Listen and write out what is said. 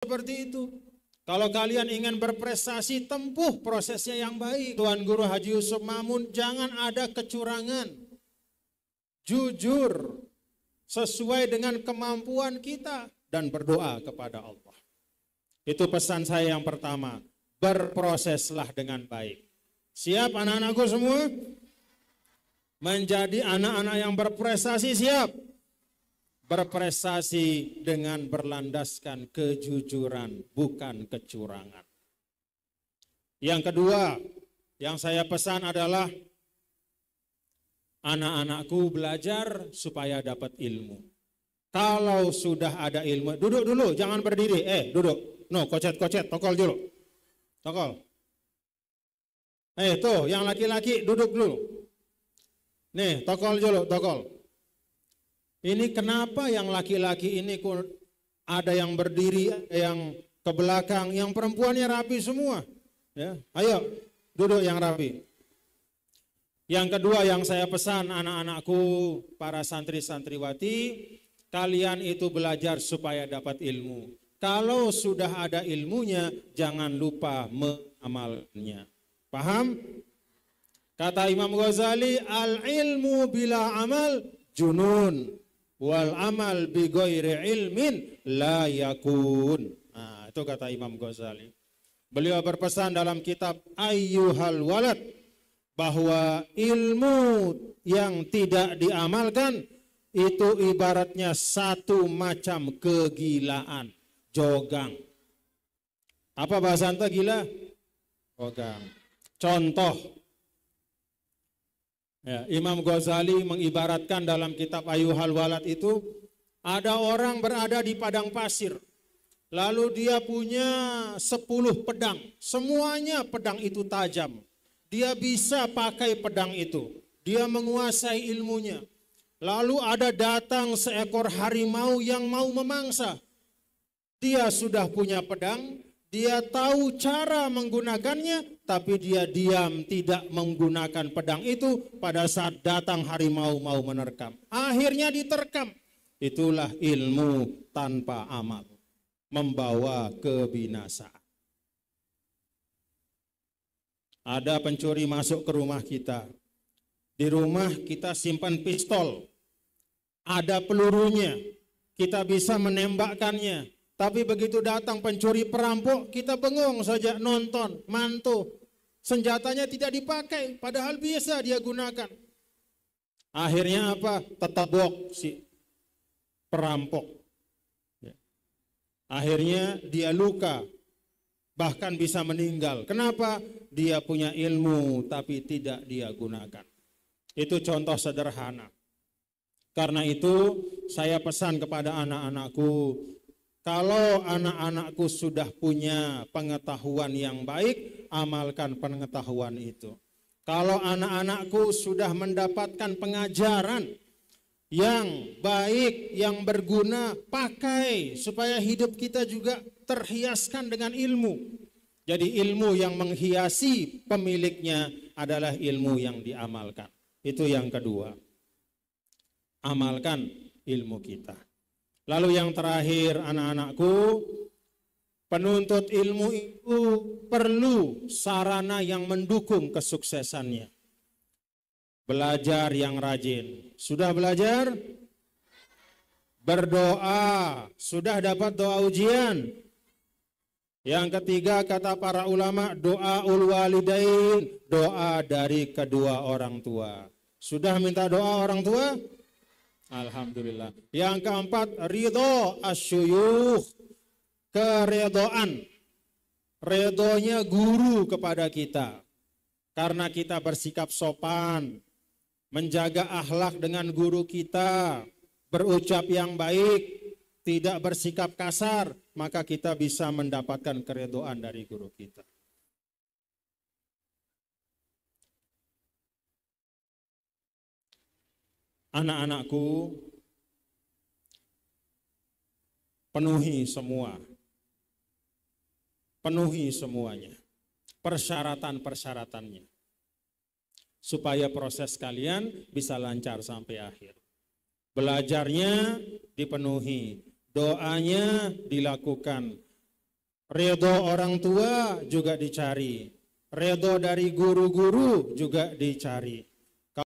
Seperti itu. Kalau kalian ingin berprestasi, tempuh prosesnya yang baik. Tuan Guru Haji Yusuf Mamun, jangan ada kecurangan. Jujur, sesuai dengan kemampuan kita dan berdoa kepada Allah. Itu pesan saya yang pertama. Berproseslah dengan baik. Siap anak-anakku semua? Menjadi anak-anak yang berprestasi siap berprestasi dengan berlandaskan kejujuran, bukan kecurangan. Yang kedua, yang saya pesan adalah anak-anakku belajar supaya dapat ilmu. Kalau sudah ada ilmu, duduk dulu, jangan berdiri. Eh, duduk. No, kocet-kocet, tokol dulu. Tokol. Eh, tuh, yang laki-laki duduk dulu. Nih, tokol dulu, tokol. Ini kenapa yang laki-laki ini ada yang berdiri, ada yang ke belakang, yang perempuannya rapi semua. Ya, ayo duduk yang rapi. Yang kedua yang saya pesan anak-anakku, para santri-santriwati, kalian itu belajar supaya dapat ilmu. Kalau sudah ada ilmunya, jangan lupa mengamalnya. Paham? Kata Imam Ghazali, al ilmu bila amal junun wal amal bi ghairi ilmin la yakun. Nah, itu kata Imam Ghazali. Beliau berpesan dalam kitab Ayyuhal Walad bahwa ilmu yang tidak diamalkan itu ibaratnya satu macam kegilaan, jogang. Apa bahasa Anta gila? Jogang. Contoh, Ya, Imam Ghazali mengibaratkan dalam kitab Ayuhal Walad itu ada orang berada di padang pasir. Lalu dia punya sepuluh pedang. Semuanya pedang itu tajam. Dia bisa pakai pedang itu. Dia menguasai ilmunya. Lalu ada datang seekor harimau yang mau memangsa. Dia sudah punya pedang, dia tahu cara menggunakannya, tapi dia diam tidak menggunakan pedang itu pada saat datang harimau mau menerkam. Akhirnya diterkam. Itulah ilmu tanpa amal membawa kebinasaan. Ada pencuri masuk ke rumah kita. Di rumah kita simpan pistol. Ada pelurunya. Kita bisa menembakkannya. Tapi begitu datang pencuri perampok, kita bengong saja nonton, mantu. Senjatanya tidak dipakai, padahal biasa dia gunakan. Akhirnya apa? Tetabok si perampok. Ya. Akhirnya dia luka, bahkan bisa meninggal. Kenapa? Dia punya ilmu tapi tidak dia gunakan. Itu contoh sederhana. Karena itu saya pesan kepada anak-anakku, kalau anak-anakku sudah punya pengetahuan yang baik, amalkan pengetahuan itu. Kalau anak-anakku sudah mendapatkan pengajaran yang baik, yang berguna, pakai supaya hidup kita juga terhiaskan dengan ilmu. Jadi ilmu yang menghiasi pemiliknya adalah ilmu yang diamalkan. Itu yang kedua. Amalkan ilmu kita. Lalu yang terakhir anak-anakku, Penuntut ilmu itu perlu sarana yang mendukung kesuksesannya. Belajar yang rajin. Sudah belajar? Berdoa. Sudah dapat doa ujian? Yang ketiga kata para ulama doa ul walidain, doa dari kedua orang tua. Sudah minta doa orang tua? Alhamdulillah. Yang keempat ridho asyuyuh, keredoan, redonya guru kepada kita. Karena kita bersikap sopan, menjaga akhlak dengan guru kita, berucap yang baik, tidak bersikap kasar, maka kita bisa mendapatkan keredoan dari guru kita. Anak-anakku, penuhi semua penuhi semuanya persyaratan-persyaratannya supaya proses kalian bisa lancar sampai akhir. Belajarnya dipenuhi, doanya dilakukan. Redo orang tua juga dicari, redo dari guru-guru juga dicari.